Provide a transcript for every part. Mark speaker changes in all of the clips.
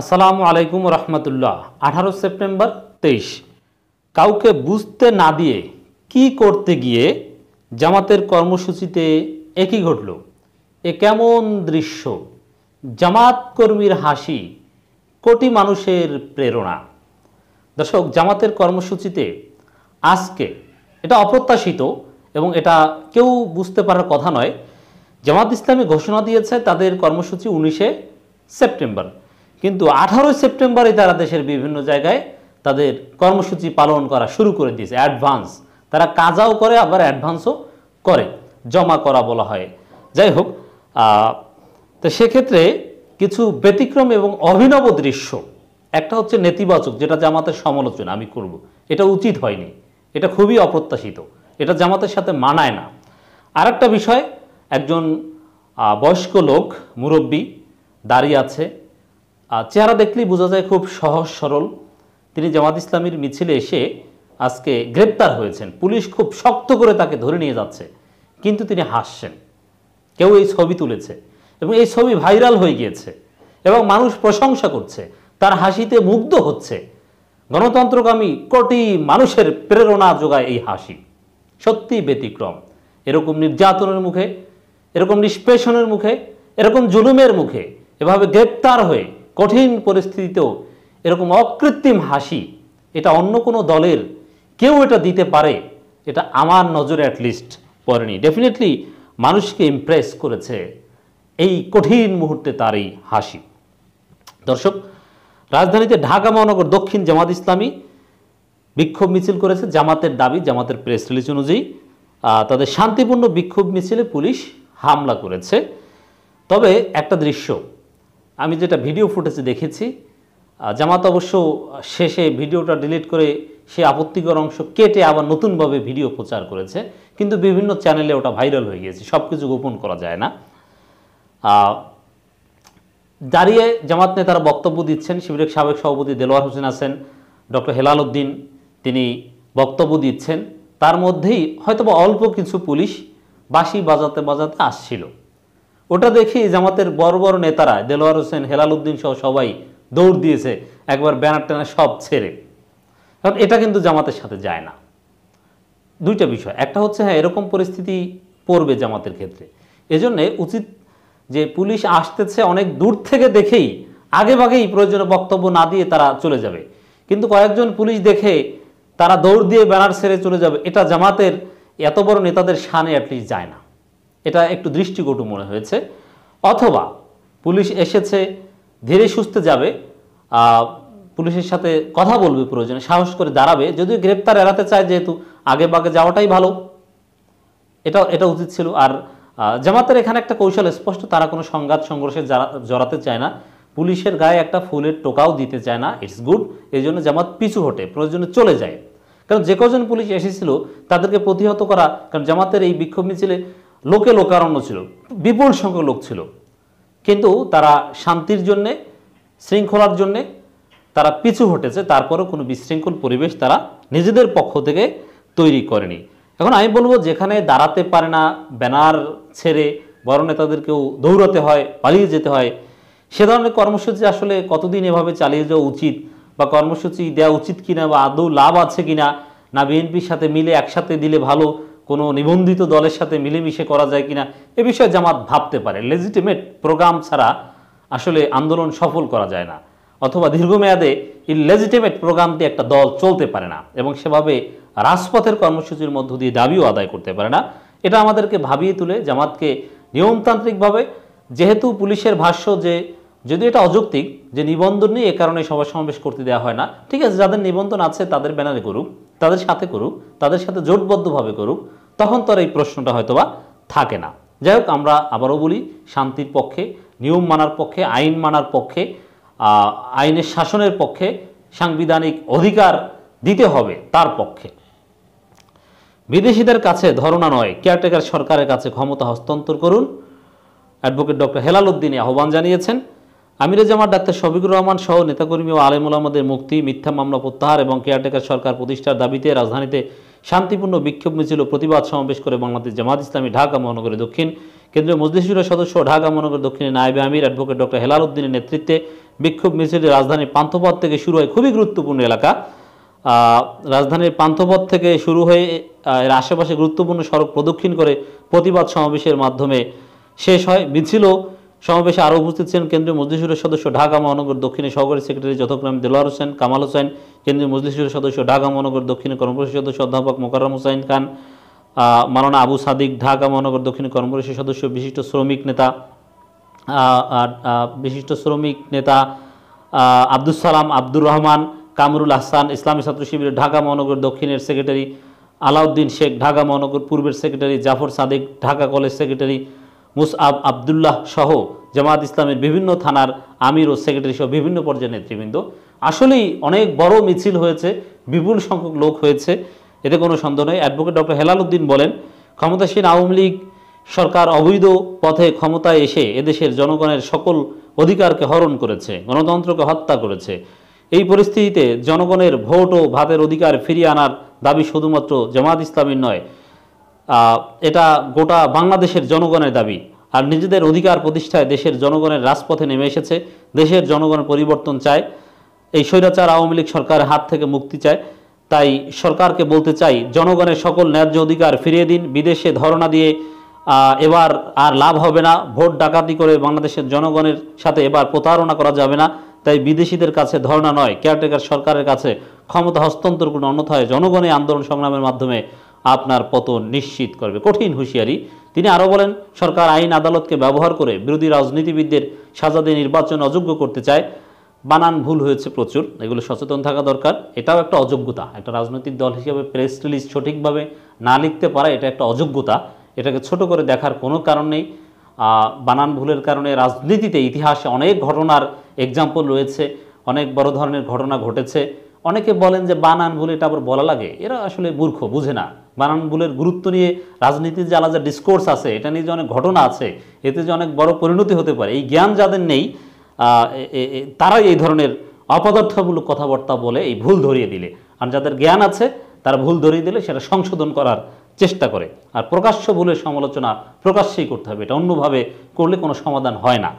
Speaker 1: আসসালামু আলাইকুম রহমতুল্লাহ আঠারো সেপ্টেম্বর তেইশ কাউকে বুঝতে না দিয়ে কি করতে গিয়ে জামাতের কর্মসূচিতে একই ঘটল এ কেমন দৃশ্য জামাত কর্মীর হাসি কোটি মানুষের প্রেরণা দর্শক জামাতের কর্মসূচিতে আজকে এটা অপ্রত্যাশিত এবং এটা কেউ বুঝতে পারার কথা নয় জামাত ইসলামী ঘোষণা দিয়েছে তাদের কর্মসূচি উনিশে সেপ্টেম্বর কিন্তু আঠারোই সেপ্টেম্বরে তারা দেশের বিভিন্ন জায়গায় তাদের কর্মসূচি পালন করা শুরু করে দিয়েছে অ্যাডভান্স তারা কাজাও করে আবার অ্যাডভান্সও করে জমা করা বলা হয় যাই হোক তো সেক্ষেত্রে কিছু ব্যতিক্রম এবং অভিনব দৃশ্য একটা হচ্ছে নেতিবাচক যেটা জামাতের সমালোচনা আমি করব। এটা উচিত হয়নি এটা খুবই অপ্রত্যাশিত এটা জামাতের সাথে মানায় না আর একটা বিষয় একজন বয়স্ক লোক মুরব্বী দাঁড়িয়ে আছে চেহারা দেখলেই বোঝা যায় খুব সহজ সরল তিনি জামাত ইসলামীর মিছিলে এসে আজকে গ্রেপ্তার হয়েছেন পুলিশ খুব শক্ত করে তাকে ধরে নিয়ে যাচ্ছে কিন্তু তিনি হাসছেন কেউ এই ছবি তুলেছে এবং এই ছবি ভাইরাল হয়ে গিয়েছে এবং মানুষ প্রশংসা করছে তার হাসিতে মুগ্ধ হচ্ছে গণতন্ত্রকামী কোটি মানুষের প্রেরণা যোগায় এই হাসি সত্যি ব্যতিক্রম এরকম নির্যাতনের মুখে এরকম নিষ্পেষণের মুখে এরকম জুলুমের মুখে এভাবে গ্রেপ্তার হয়ে কঠিন পরিস্থিতিতেও এরকম অকৃত্রিম হাসি এটা অন্য কোনো দলের কেউ এটা দিতে পারে এটা আমার নজরে অ্যাটলিস্ট পড়েনি ডেফিনেটলি মানুষকে ইমপ্রেস করেছে এই কঠিন মুহূর্তে তার এই হাসি দর্শক রাজধানীতে ঢাকা মহানগর দক্ষিণ জামাত ইসলামী বিক্ষোভ মিছিল করেছে জামাতের দাবি জামাতের প্রেস রিলিজ অনুযায়ী তাদের শান্তিপূর্ণ বিক্ষোভ মিছিলে পুলিশ হামলা করেছে তবে একটা দৃশ্য আমি যেটা ভিডিও ফুটেজে দেখেছি জামাত অবশ্য শেষে ভিডিওটা ডিলিট করে সে আপত্তিকর অংশ কেটে আবার নতুনভাবে ভিডিও প্রচার করেছে কিন্তু বিভিন্ন চ্যানেলে ওটা ভাইরাল হয়ে গিয়েছে সব কিছু গোপন করা যায় না দাঁড়িয়ে জামাত নেতারা বক্তব্য দিচ্ছেন শিবিরের সাবেক সভাপতি দেলোয়ার হোসেন আছেন ডক্টর হেলাল উদ্দিন তিনি বক্তব্য দিচ্ছেন তার মধ্যেই হয়তোবা অল্প কিছু পুলিশ বাসি বাজাতে বাজাতে আসছিল ওটা দেখি জামাতের বড় বড় নেতারা দেলোয়ার হোসেন হেলাল উদ্দিন সহ সবাই দৌড় দিয়েছে একবার ব্যানার ট্যানার সব ছেড়ে কারণ এটা কিন্তু জামাতের সাথে যায় না দুইটা বিষয় একটা হচ্ছে হ্যাঁ এরকম পরিস্থিতি পড়বে জামাতের ক্ষেত্রে এজন্যে উচিত যে পুলিশ আসতেছে অনেক দূর থেকে দেখেই আগেভাগেই প্রয়োজনীয় বক্তব্য না দিয়ে তারা চলে যাবে কিন্তু কয়েকজন পুলিশ দেখে তারা দৌড় দিয়ে ব্যানার ছেড়ে চলে যাবে এটা জামাতের এত বড় নেতাদের সানে অ্যাটলিস্ট যায় না এটা একটু দৃষ্টিকটু মনে হয়েছে অথবা পুলিশ এসেছে ধীরে সুস্থে যাবে পুলিশের সাথে কথা বলবে প্রয়োজনে সাহস করে দাঁড়াবে যদিও গ্রেপ্তার এড়াতে চায় যেহেতু আগে বাগে যাওয়াটাই ভালো এটা এটা উচিত ছিল আর জামাতের এখানে একটা কৌশল স্পষ্ট তারা কোনো সংঘাত সংঘর্ষে জড়াতে চায় না পুলিশের গায়ে একটা ফুলের টোকাও দিতে চায় না ইটস গুড এই জন্য জামাত পিছু হটে প্রয়োজনে চলে যায় কারণ যে কজন পুলিশ এসেছিল তাদেরকে প্রতিহত করা কারণ জামাতের এই বিক্ষোভ মিছিলে লোকে লোকারণ্য ছিল বিপুল সংখ্যক লোক ছিল কিন্তু তারা শান্তির জন্যে শৃঙ্খলার জন্যে তারা পিছু হটেছে তারপরেও কোনো বিশৃঙ্খল পরিবেশ তারা নিজেদের পক্ষ থেকে তৈরি করেনি এখন আমি বলবো যেখানে দাঁড়াতে পারে না ব্যানার ছেড়ে বড় নেতাদেরকেও দৌড়াতে হয় পালিয়ে যেতে হয় সে ধরনের কর্মসূচি আসলে কতদিন এভাবে চালিয়ে যাওয়া উচিত বা কর্মসূচি দেওয়া উচিত কিনা বা আদৌ লাভ আছে কিনা না বিএনপির সাথে মিলে একসাথে দিলে ভালো কোনো নিবন্ধিত দলের সাথে মিলেমিশে করা যায় কিনা এ বিষয়ে জামাত ভাবতে পারে লেজিটিমেট প্রোগ্রাম ছাড়া আসলে আন্দোলন সফল করা যায় না অথবা দীর্ঘমেয়াদে এই ইলেজিটিমেট প্রোগ্রামটি একটা দল চলতে পারে না এবং সেভাবে রাজপথের কর্মসূচির মধ্য দিয়ে দাবিও আদায় করতে পারে না এটা আমাদেরকে ভাবিয়ে তুলে জামাতকে নিয়মতান্ত্রিকভাবে যেহেতু পুলিশের ভাষ্য যে যদি এটা অযৌক্তিক যে নিবন্ধন নিয়ে এ কারণে সভা সমাবেশ করতে দেওয়া হয় না ঠিক আছে যাদের নিবন্ধন আছে তাদের ব্যানারে করুক তাদের সাথে করুক তাদের সাথে জোটবদ্ধভাবে করুক তখন তোর এই প্রশ্নটা হয়তোবা থাকে না যাই হোক আমরা আবারও বলি শান্তির পক্ষে নিয়ম মানার পক্ষে আইন মানার পক্ষে আইনের শাসনের পক্ষে সাংবিধানিক অধিকার দিতে হবে তার পক্ষে বিদেশিদের কাছে ধরনা নয় কেয়ারটেকার সরকারের কাছে ক্ষমতা হস্তান্তর করুন অ্যাডভোকেট ডক্টর হেলাল উদ্দিনী আহ্বান জানিয়েছেন আমিরে জামার ডাক্তার শফিকুর রহমান সহ নেতাকর্মী ও আলেমুল আহমদের মুক্তি মিথ্যা মামলা প্রত্যাহার এবং কেয়ারটেকার সরকার প্রতিষ্ঠার দাবিতে রাজধানীতে শান্তিপূর্ণ বিক্ষোভ মিছিল ও প্রতিবাদ সমাবেশ করে বাংলাদেশ জামাত ইসলামী ঢাকা মহানগরের দক্ষিণ কেন্দ্রীয় মজলিসুরের সদস্য ঢাকা মহানগর দক্ষিণের নায়বে আমির অ্যাডভোকেট ডক্টর হেলাল উদ্দিনের নেতৃত্বে বিক্ষোভ মিছিল রাজধানীর পান্থপথ থেকে শুরু হয় খুবই গুরুত্বপূর্ণ এলাকা রাজধানীর পান্থপথ থেকে শুরু হয়ে এর আশেপাশে গুরুত্বপূর্ণ সড়ক প্রদক্ষিণ করে প্রতিবাদ সমাবেশের মাধ্যমে শেষ হয় মিছিলও সমাবেশে আরও উপস্থিত ছিলেন কেন্দ্রীয় মজলিসুরের সদস্য ঢাকা মহানগর দক্ষিণে সহকারী সেক্রেটারি যথাক্রমে দেলোয়ার হোসেন কামাল হোসেন কেন্দ্রীয় মজলিসুরের সদস্য ঢাকা মহানগর দক্ষিণে কর্মপরিষদ সদস্য অধ্যাপক মোকাররম হোসাইন খান মাননা আবু সাদিক ঢাকা মহানগর দক্ষিণ কর্মপরিষদ সদস্য বিশিষ্ট শ্রমিক নেতা বিশিষ্ট শ্রমিক নেতা আব্দুল সালাম আব্দুর রহমান কামরুল আহসান ইসলামী ছাত্র শিবিরের ঢাকা মহানগর দক্ষিণের সেক্রেটারি আলাউদ্দিন শেখ ঢাকা মহানগর পূর্বের secretary Jafar Sadiq Dhaka college secretary Musab Abdullah সহ জামাত ইসলামের বিভিন্ন থানার আমির ও সেক্রেটারি সহ বিভিন্ন পর্যায়ের নেতৃবৃন্দ আসলেই অনেক বড় মিছিল হয়েছে বিপুল সংখ্যক লোক হয়েছে এতে কোনো সন্দেহ নয় অ্যাডভোকেট ডক্টর হেলাল উদ্দিন বলেন ক্ষমতাসীন আওয়ামী লীগ সরকার অবৈধ পথে ক্ষমতায় এসে এদেশের জনগণের সকল অধিকারকে হরণ করেছে গণতন্ত্রকে হত্যা করেছে এই পরিস্থিতিতে জনগণের ভোট ও ভাতের অধিকার ফিরিয়ে আনার দাবি শুধুমাত্র জামাত ইসলামীর নয় এটা গোটা বাংলাদেশের জনগণের দাবি আর নিজেদের অধিকার প্রতিষ্ঠায় দেশের জনগণের রাজপথে নেমে এসেছে দেশের জনগণের পরিবর্তন চায় এই স্বৈরাচার আওয়ামী লীগ সরকারের হাত থেকে মুক্তি চায় তাই সরকারকে বলতে চাই জনগণের সকল ন্যায্য অধিকার ফিরিয়ে দিন বিদেশে ধরনা দিয়ে এবার আর লাভ হবে না ভোট ডাকাতি করে বাংলাদেশের জনগণের সাথে এবার প্রতারণা করা যাবে না তাই বিদেশিদের কাছে ধর্ণা নয় কেয়ারটেকার সরকারের কাছে ক্ষমতা হস্তান্তর করুন অন্যথায় জনগণের আন্দোলন সংগ্রামের মাধ্যমে আপনার পতন নিশ্চিত করবে কঠিন হুঁশিয়ারি তিনি আরও বলেন সরকার আইন আদালতকে ব্যবহার করে বিরোধী রাজনীতিবিদদের সাজা দিয়ে নির্বাচন অযোগ্য করতে চায় বানান ভুল হয়েছে প্রচুর এগুলো সচেতন থাকা দরকার এটাও একটা অযোগ্যতা একটা রাজনৈতিক দল হিসেবে প্রেস রিলিজ সঠিকভাবে না লিখতে পারা এটা একটা অযোগ্যতা এটাকে ছোট করে দেখার কোনো কারণ নেই বানান ভুলের কারণে রাজনীতিতে ইতিহাসে অনেক ঘটনার এক্সাম্পল রয়েছে অনেক বড় ধরনের ঘটনা ঘটেছে অনেকে বলেন যে বানান ভুল এটা আবার বলা লাগে এরা আসলে মূর্খ বুঝে না বানান ভুলের গুরুত্ব নিয়ে রাজনীতির যে আলাদা ডিসকোর্স আছে এটা নিয়ে যে অনেক ঘটনা আছে এতে যে অনেক বড় পরিণতি হতে পারে এই জ্ঞান যাদের নেই তারাই এই ধরনের অপদার্থমূলক কথাবার্তা বলে এই ভুল ধরিয়ে দিলে আর যাদের জ্ঞান আছে তারা ভুল ধরিয়ে দিলে সেটা সংশোধন করার চেষ্টা করে আর প্রকাশ্য ভুলের সমালোচনা প্রকাশ্যেই করতে হবে এটা অন্যভাবে করলে কোনো সমাধান হয় না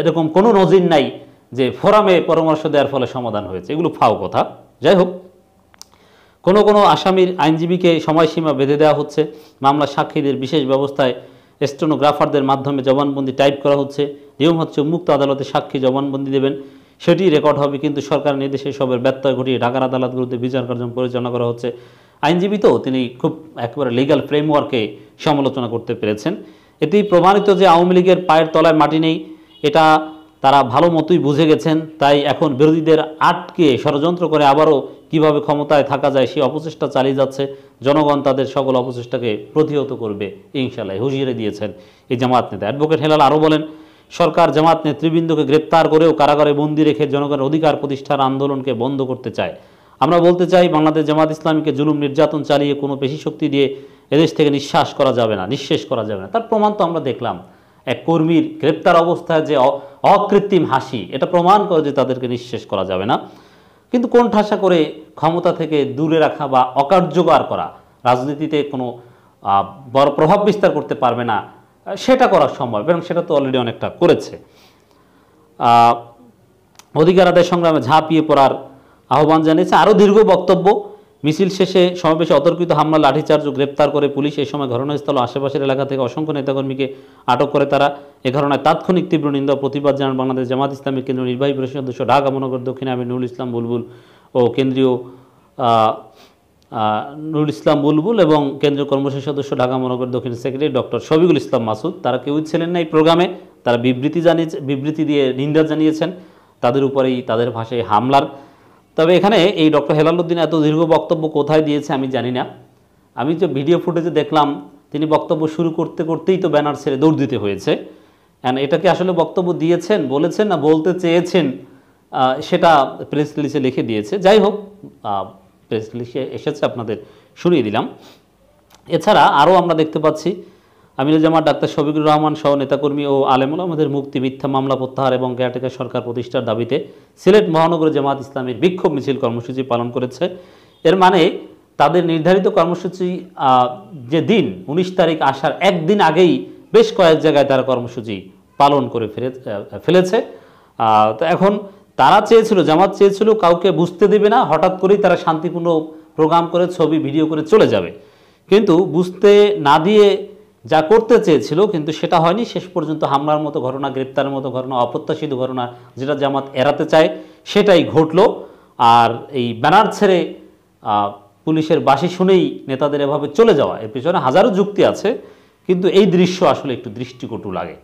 Speaker 1: এরকম কোনো নজির নাই যে ফোরামে পরামর্শ দেওয়ার ফলে সমাধান হয়েছে এগুলো ফাও কথা যাই হোক কোনো কোনো আসামির আইনজীবীকে সময়সীমা বেঁধে দেওয়া হচ্ছে মামলা সাক্ষীদের বিশেষ ব্যবস্থায় স্টেনোগ্রাফারদের মাধ্যমে জবানবন্দি টাইপ করা হচ্ছে নিয়ম হচ্ছে মুক্ত আদালতে সাক্ষী জবানবন্দি দেবেন সেটি রেকর্ড হবে কিন্তু সরকার নির্দেশে সবের ব্যত্যয় ঘটিয়ে ঢাকার আদালতগুলোতে বিচার কার্যক্রম পরিচালনা করা হচ্ছে আইনজীবী তো তিনি খুব একেবারে লিগাল ফ্রেমওয়ার্কে সমালোচনা করতে পেরেছেন এতেই প্রমাণিত যে আওয়ামী লীগের পায়ের তলায় মাটি নেই এটা তারা ভালো মতোই বুঝে গেছেন তাই এখন বিরোধীদের আটকে ষড়যন্ত্র করে আবারও কিভাবে ক্ষমতায় থাকা যায় সেই অপচেষ্টা চালিয়ে যাচ্ছে জনগণ তাদের সকল অপচেষ্টাকে প্রতিহত করবে ইনশাল্লাহ হুঁশিয়ারি দিয়েছেন এই জামাত নেতা অ্যাডভোকেট হেলাল আরও বলেন সরকার জামাত নেতৃবৃন্দকে গ্রেপ্তার করেও কারাগারে বন্দি রেখে জনগণের অধিকার প্রতিষ্ঠার আন্দোলনকে বন্ধ করতে চায় আমরা বলতে চাই বাংলাদেশ জামাত ইসলামীকে জুলুম নির্যাতন চালিয়ে কোনো পেশি শক্তি দিয়ে এদেশ থেকে নিঃশ্বাস করা যাবে না নিঃশেষ করা যাবে না তার প্রমাণ তো আমরা দেখলাম এক কর্মীর গ্রেপ্তার অবস্থায় যে অকৃত্রিম হাসি এটা প্রমাণ করে যে তাদেরকে নিঃশেষ করা যাবে না কিন্তু কোন ঠাসা করে ক্ষমতা থেকে দূরে রাখা বা অকার্যকর করা রাজনীতিতে কোনো বড় প্রভাব বিস্তার করতে পারবে না সেটা করা সম্ভব এবং সেটা তো অলরেডি অনেকটা করেছে অধিকার আদায় সংগ্রামে ঝাঁপিয়ে পড়ার আহ্বান জানিয়েছে আরও দীর্ঘ বক্তব্য মিছিল শেষে সমাবেশে অতর্কিত হামলা লাঠিচার্জ গ্রেপ্তার করে পুলিশ এই সময় ঘটনাস্থল আশেপাশের এলাকা থেকে অসংখ্য নেতাকর্মীকে আটক করে তারা এ ঘটনায় তাৎক্ষণিক তীব্র নিন্দা প্রতিবাদ জানান বাংলাদেশ জামাত ইসলামী কেন্দ্রীয় নির্বাহী পরিষদ সদস্য ঢাকা মহানগর দক্ষিণ নুরুল ইসলাম বুলবুল ও কেন্দ্রীয় নুরুল ইসলাম বুলবুল এবং কেন্দ্রীয় কর্মসূচি সদস্য ঢাকা মহানগর দক্ষিণ সেক্রেটারি ডক্টর শবিগুল ইসলাম মাসুদ তারা কেউ ছিলেন না এই প্রোগ্রামে তারা বিবৃতি জানিয়ে বিবৃতি দিয়ে নিন্দা জানিয়েছেন তাদের উপরেই তাদের ভাষায় হামলার তবে এখানে এই ডক্টর হেলালুদ্দিন এত দীর্ঘ বক্তব্য কোথায় দিয়েছে আমি জানি না আমি যে ভিডিও ফুটেজে দেখলাম তিনি বক্তব্য শুরু করতে করতেই তো ব্যানার ছেড়ে দৌড় দিতে হয়েছে অ্যান্ড এটাকে আসলে বক্তব্য দিয়েছেন বলেছেন না বলতে চেয়েছেন সেটা প্রেস রিলিজে লিখে দিয়েছে যাই হোক প্রেস রিলিজে এসেছে আপনাদের শুনিয়ে দিলাম এছাড়া আরও আমরা দেখতে পাচ্ছি আমিরুল জামাত ডাক্তার শফিকুর রহমান সহ নেতাকর্মী ও আলেমুল আমাদের মুক্তি মিথ্যা মামলা প্রত্যাহার এবং কেয়ারটেকার সরকার প্রতিষ্ঠার দাবিতে সিলেট মহানগর জামাত ইসলামের বিক্ষোভ মিছিল কর্মসূচি পালন করেছে এর মানে তাদের নির্ধারিত কর্মসূচি যে দিন ১৯ তারিখ আসার একদিন আগেই বেশ কয়েক জায়গায় তারা কর্মসূচি পালন করে ফেলে ফেলেছে তো এখন তারা চেয়েছিল জামাত চেয়েছিল কাউকে বুঝতে দেবে না হঠাৎ করেই তারা শান্তিপূর্ণ প্রোগ্রাম করে ছবি ভিডিও করে চলে যাবে কিন্তু বুঝতে না দিয়ে যা করতে চেয়েছিল কিন্তু সেটা হয়নি শেষ পর্যন্ত হামলার মতো ঘটনা গ্রেপ্তারের মতো ঘটনা অপ্রত্যাশিত ঘটনা যেটা জামাত এড়াতে চায় সেটাই ঘটল আর এই ব্যানার ছেড়ে পুলিশের বাসি শুনেই নেতাদের এভাবে চলে যাওয়া এর পিছনে হাজারো যুক্তি আছে কিন্তু এই দৃশ্য আসলে একটু দৃষ্টিকটু লাগে